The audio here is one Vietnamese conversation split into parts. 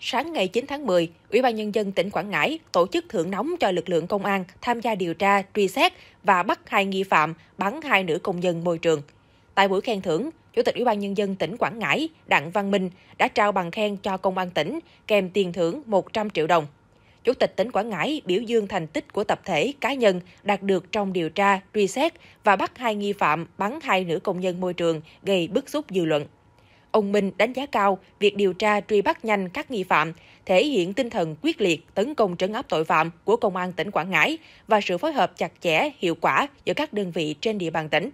Sáng ngày 9 tháng 10, Ủy ban Nhân dân tỉnh Quảng Ngãi tổ chức thưởng nóng cho lực lượng công an tham gia điều tra, truy xét và bắt hai nghi phạm bắn hai nữ công nhân môi trường. Tại buổi khen thưởng, Chủ tịch Ủy ban Nhân dân tỉnh Quảng Ngãi Đặng Văn Minh đã trao bằng khen cho Công an tỉnh kèm tiền thưởng 100 triệu đồng. Chủ tịch tỉnh Quảng Ngãi biểu dương thành tích của tập thể cá nhân đạt được trong điều tra, truy xét và bắt hai nghi phạm bắn hai nữ công nhân môi trường gây bức xúc dư luận ông Minh đánh giá cao việc điều tra truy bắt nhanh các nghi phạm, thể hiện tinh thần quyết liệt tấn công trấn áp tội phạm của Công an tỉnh Quảng Ngãi và sự phối hợp chặt chẽ, hiệu quả giữa các đơn vị trên địa bàn tỉnh.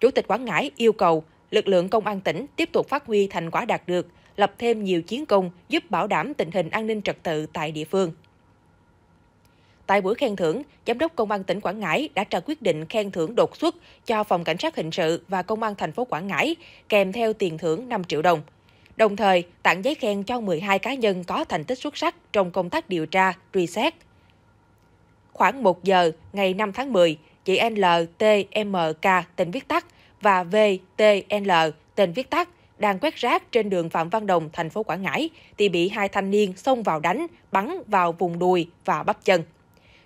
Chủ tịch Quảng Ngãi yêu cầu lực lượng công an tỉnh tiếp tục phát huy thành quả đạt được, lập thêm nhiều chiến công giúp bảo đảm tình hình an ninh trật tự tại địa phương. Tại buổi khen thưởng, Giám đốc Công an tỉnh Quảng Ngãi đã trao quyết định khen thưởng đột xuất cho Phòng Cảnh sát Hình sự và Công an thành phố Quảng Ngãi, kèm theo tiền thưởng 5 triệu đồng. Đồng thời, tặng giấy khen cho 12 cá nhân có thành tích xuất sắc trong công tác điều tra, truy xét. Khoảng 1 giờ ngày 5 tháng 10, chị LTMK tên viết tắt và VTL tên viết tắt đang quét rác trên đường Phạm Văn Đồng, thành phố Quảng Ngãi thì bị hai thanh niên xông vào đánh, bắn vào vùng đùi và bắp chân.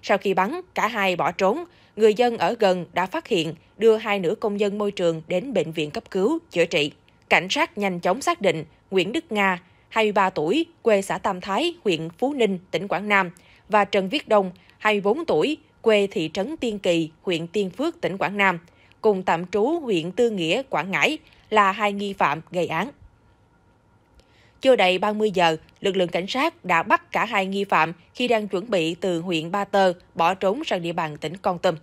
Sau khi bắn, cả hai bỏ trốn. Người dân ở gần đã phát hiện, đưa hai nữ công dân môi trường đến bệnh viện cấp cứu, chữa trị. Cảnh sát nhanh chóng xác định Nguyễn Đức Nga, 23 tuổi, quê xã Tam Thái, huyện Phú Ninh, tỉnh Quảng Nam, và Trần Viết Đông, 24 tuổi, quê thị trấn Tiên Kỳ, huyện Tiên Phước, tỉnh Quảng Nam, cùng tạm trú huyện Tư Nghĩa, Quảng Ngãi, là hai nghi phạm gây án. Chưa đầy 30 giờ, lực lượng cảnh sát đã bắt cả hai nghi phạm khi đang chuẩn bị từ huyện Ba Tơ bỏ trốn sang địa bàn tỉnh Con Tum.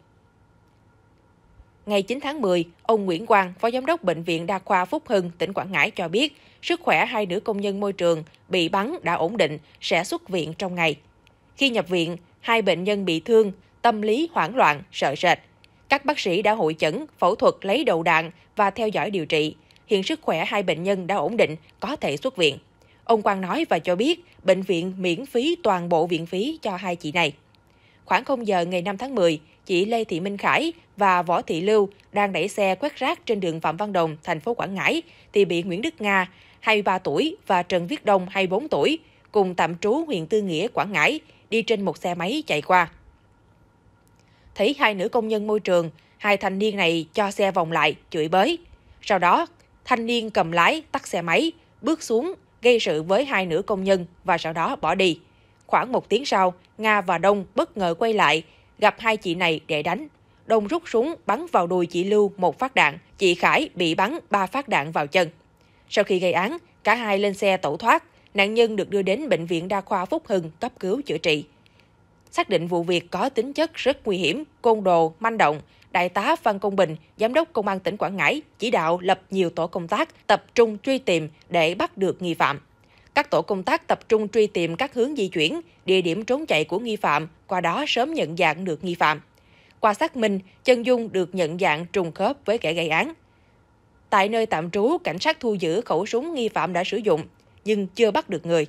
Ngày 9 tháng 10, ông Nguyễn Quang, Phó Giám đốc Bệnh viện Đa khoa Phúc Hưng, tỉnh Quảng Ngãi cho biết, sức khỏe hai nữ công nhân môi trường bị bắn đã ổn định, sẽ xuất viện trong ngày. Khi nhập viện, hai bệnh nhân bị thương, tâm lý hoảng loạn, sợ sệt. Các bác sĩ đã hội chẩn, phẫu thuật lấy đầu đạn và theo dõi điều trị hiện sức khỏe hai bệnh nhân đã ổn định, có thể xuất viện. Ông Quang nói và cho biết bệnh viện miễn phí toàn bộ viện phí cho hai chị này. Khoảng 0 giờ ngày 5 tháng 10, chị Lê Thị Minh Khải và Võ Thị Lưu đang đẩy xe quét rác trên đường Phạm Văn Đồng, thành phố Quảng Ngãi thì bị Nguyễn Đức Nga, 23 tuổi và Trần Viết Đông, 24 tuổi, cùng tạm trú huyện Tư Nghĩa, Quảng Ngãi, đi trên một xe máy chạy qua. Thấy hai nữ công nhân môi trường, hai thanh niên này cho xe vòng lại, chửi bới. Sau đó, thanh niên cầm lái tắt xe máy, bước xuống, gây sự với hai nữ công nhân và sau đó bỏ đi. Khoảng một tiếng sau, Nga và Đông bất ngờ quay lại, gặp hai chị này để đánh. Đông rút súng bắn vào đùi chị Lưu một phát đạn, chị Khải bị bắn ba phát đạn vào chân. Sau khi gây án, cả hai lên xe tẩu thoát, nạn nhân được đưa đến Bệnh viện Đa khoa Phúc Hưng cấp cứu chữa trị xác định vụ việc có tính chất rất nguy hiểm, côn đồ, manh động, Đại tá văn Công Bình, Giám đốc Công an tỉnh Quảng Ngãi chỉ đạo lập nhiều tổ công tác tập trung truy tìm để bắt được nghi phạm. Các tổ công tác tập trung truy tìm các hướng di chuyển, địa điểm trốn chạy của nghi phạm, qua đó sớm nhận dạng được nghi phạm. Qua xác minh, Chân Dung được nhận dạng trùng khớp với kẻ gây án. Tại nơi tạm trú, cảnh sát thu giữ khẩu súng nghi phạm đã sử dụng, nhưng chưa bắt được người.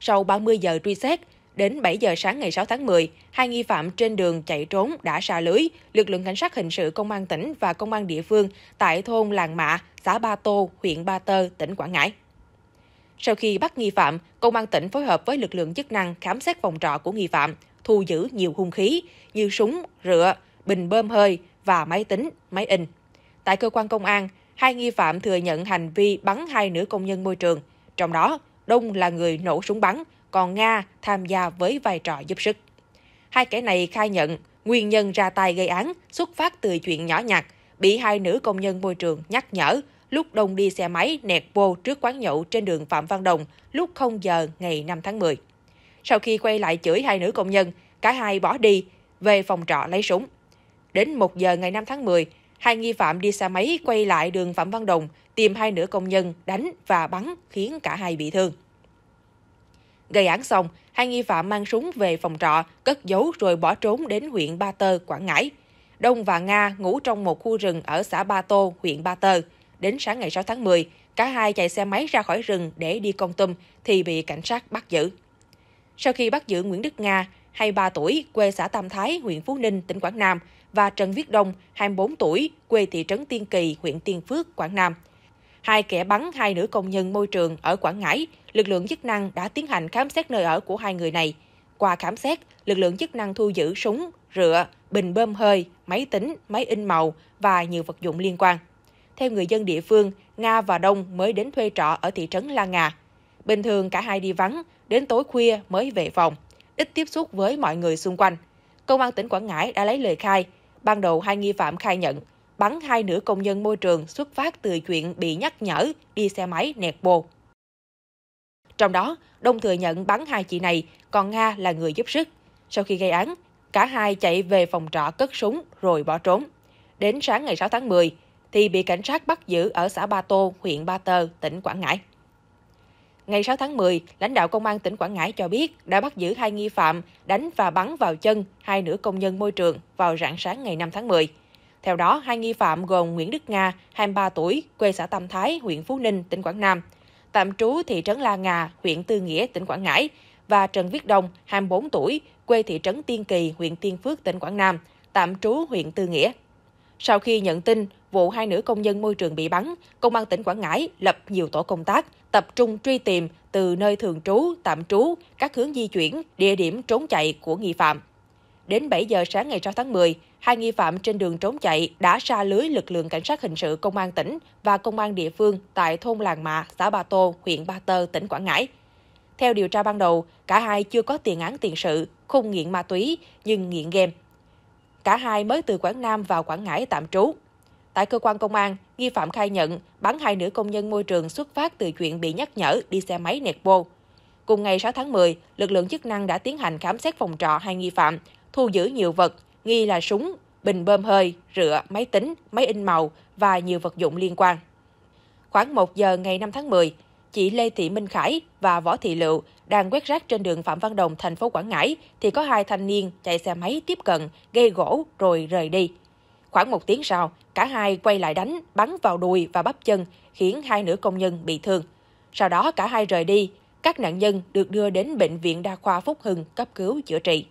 Sau 30 giờ truy xét, Đến 7 giờ sáng ngày 6 tháng 10, hai nghi phạm trên đường chạy trốn đã xa lưới. Lực lượng cảnh sát hình sự công an tỉnh và công an địa phương tại thôn Làng Mạ, xã Ba Tô, huyện Ba Tơ, tỉnh Quảng Ngãi. Sau khi bắt nghi phạm, công an tỉnh phối hợp với lực lượng chức năng khám xét phòng trọ của nghi phạm, thu giữ nhiều hung khí như súng, rựa, bình bơm hơi và máy tính, máy in. Tại cơ quan công an, hai nghi phạm thừa nhận hành vi bắn hai nữ công nhân môi trường, trong đó Đông là người nổ súng bắn, còn Nga tham gia với vai trò giúp sức. Hai kẻ này khai nhận nguyên nhân ra tay gây án xuất phát từ chuyện nhỏ nhặt, bị hai nữ công nhân môi trường nhắc nhở lúc Đông đi xe máy nẹt bô trước quán nhậu trên đường Phạm Văn Đồng lúc 0 giờ ngày 5 tháng 10. Sau khi quay lại chửi hai nữ công nhân, cả hai bỏ đi, về phòng trọ lấy súng. Đến 1 giờ ngày 5 tháng 10, hai nghi phạm đi xe máy quay lại đường Phạm Văn Đồng, tìm hai nữ công nhân đánh và bắn khiến cả hai bị thương. Gây án xong, hai nghi phạm mang súng về phòng trọ, cất giấu rồi bỏ trốn đến huyện Ba Tơ, Quảng Ngãi. Đông và Nga ngủ trong một khu rừng ở xã Ba Tô, huyện Ba Tơ. Đến sáng ngày 6 tháng 10, cả hai chạy xe máy ra khỏi rừng để đi công tâm thì bị cảnh sát bắt giữ. Sau khi bắt giữ Nguyễn Đức Nga, 23 tuổi, quê xã Tam Thái, huyện Phú Ninh, tỉnh Quảng Nam, và Trần Viết Đông, 24 tuổi, quê thị trấn Tiên Kỳ, huyện Tiên Phước, Quảng Nam – hai kẻ bắn hai nữ công nhân môi trường ở Quảng Ngãi, lực lượng chức năng đã tiến hành khám xét nơi ở của hai người này. Qua khám xét, lực lượng chức năng thu giữ súng, rượu, bình bơm hơi, máy tính, máy in màu và nhiều vật dụng liên quan. Theo người dân địa phương, Nga và Đông mới đến thuê trọ ở thị trấn La Ngà. Bình thường cả hai đi vắng, đến tối khuya mới về phòng, ít tiếp xúc với mọi người xung quanh. Công an tỉnh Quảng Ngãi đã lấy lời khai. Ban đầu hai nghi phạm khai nhận bắn hai nữ công nhân môi trường xuất phát từ chuyện bị nhắc nhở đi xe máy nẹt bồ. Trong đó, Đông thừa nhận bắn hai chị này, còn Nga là người giúp sức. Sau khi gây án, cả hai chạy về phòng trọ cất súng rồi bỏ trốn. Đến sáng ngày 6 tháng 10, thì bị cảnh sát bắt giữ ở xã Ba Tô, huyện Ba Tơ, tỉnh Quảng Ngãi. Ngày 6 tháng 10, lãnh đạo công an tỉnh Quảng Ngãi cho biết đã bắt giữ hai nghi phạm đánh và bắn vào chân hai nữ công nhân môi trường vào rạng sáng ngày 5 tháng 10. Theo đó, hai nghi phạm gồm Nguyễn Đức Nga, 23 tuổi, quê xã Tam Thái, huyện Phú Ninh, tỉnh Quảng Nam, tạm trú thị trấn La Ngà, huyện Tư Nghĩa, tỉnh Quảng Ngãi và Trần Viết Đông, 24 tuổi, quê thị trấn Tiên Kỳ, huyện Tiên Phước, tỉnh Quảng Nam, tạm trú huyện Tư Nghĩa. Sau khi nhận tin vụ hai nữ công nhân môi trường bị bắn, Công an tỉnh Quảng Ngãi lập nhiều tổ công tác, tập trung truy tìm từ nơi thường trú, tạm trú, các hướng di chuyển, địa điểm trốn chạy của nghi phạm. Đến 7 giờ sáng ngày 6 tháng 10, hai nghi phạm trên đường trốn chạy đã xa lưới lực lượng cảnh sát hình sự công an tỉnh và công an địa phương tại thôn Làng Mạ, xã Ba Tô, huyện Ba Tơ, tỉnh Quảng Ngãi. Theo điều tra ban đầu, cả hai chưa có tiền án tiền sự, không nghiện ma túy, nhưng nghiện game. Cả hai mới từ Quảng Nam vào Quảng Ngãi tạm trú. Tại cơ quan công an, nghi phạm khai nhận bắn hai nữ công nhân môi trường xuất phát từ chuyện bị nhắc nhở đi xe máy nẹt bô. Cùng ngày 6 tháng 10, lực lượng chức năng đã tiến hành khám xét phòng trọ hai nghi phạm, thu giữ nhiều vật, nghi là súng, bình bơm hơi, rửa, máy tính, máy in màu và nhiều vật dụng liên quan. Khoảng 1 giờ ngày 5 tháng 10, chị Lê Thị Minh Khải và Võ Thị Lựu đang quét rác trên đường Phạm Văn Đồng, thành phố Quảng Ngãi thì có hai thanh niên chạy xe máy tiếp cận, gây gỗ rồi rời đi. Khoảng một tiếng sau, cả hai quay lại đánh, bắn vào đùi và bắp chân, khiến hai nữ công nhân bị thương. Sau đó cả hai rời đi, các nạn nhân được đưa đến Bệnh viện Đa khoa Phúc Hưng cấp cứu chữa trị.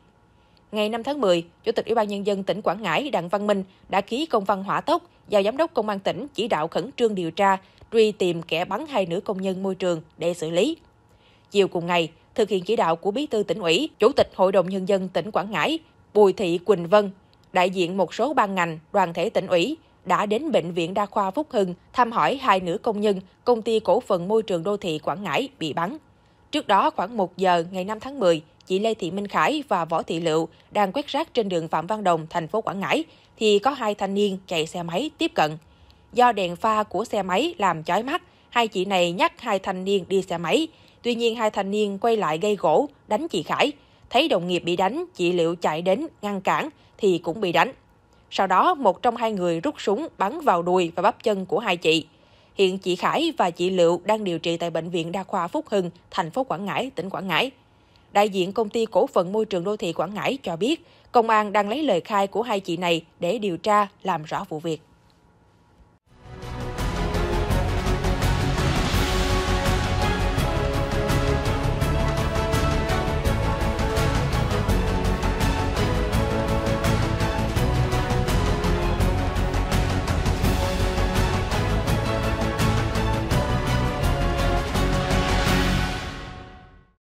Ngày 5 tháng 10, Chủ tịch Ủy ban Nhân dân tỉnh Quảng Ngãi Đặng Văn Minh đã ký công văn hỏa tốc giao Giám đốc Công an tỉnh chỉ đạo khẩn trương điều tra, truy tìm kẻ bắn hai nữ công nhân môi trường để xử lý. Chiều cùng ngày, thực hiện chỉ đạo của Bí thư tỉnh ủy, Chủ tịch Hội đồng Nhân dân tỉnh Quảng Ngãi Bùi Thị Quỳnh Vân, đại diện một số ban ngành, đoàn thể tỉnh ủy đã đến Bệnh viện Đa khoa Phúc Hưng thăm hỏi hai nữ công nhân công ty cổ phần môi trường đô thị Quảng Ngãi bị bắn. Trước đó khoảng 1 giờ ngày 5 tháng 10, chị Lê Thị Minh Khải và Võ Thị Lựu đang quét rác trên đường Phạm Văn Đồng, thành phố Quảng Ngãi, thì có hai thanh niên chạy xe máy tiếp cận. Do đèn pha của xe máy làm chói mắt, hai chị này nhắc hai thanh niên đi xe máy. Tuy nhiên, hai thanh niên quay lại gây gỗ, đánh chị Khải. Thấy đồng nghiệp bị đánh, chị Liệu chạy đến ngăn cản thì cũng bị đánh. Sau đó, một trong hai người rút súng bắn vào đùi và bắp chân của hai chị. Hiện chị Khải và chị Liệu đang điều trị tại Bệnh viện Đa khoa Phúc Hưng, thành phố Quảng Ngãi, tỉnh Quảng Ngãi đại diện công ty cổ phần môi trường đô thị Quảng Ngãi cho biết, công an đang lấy lời khai của hai chị này để điều tra, làm rõ vụ việc.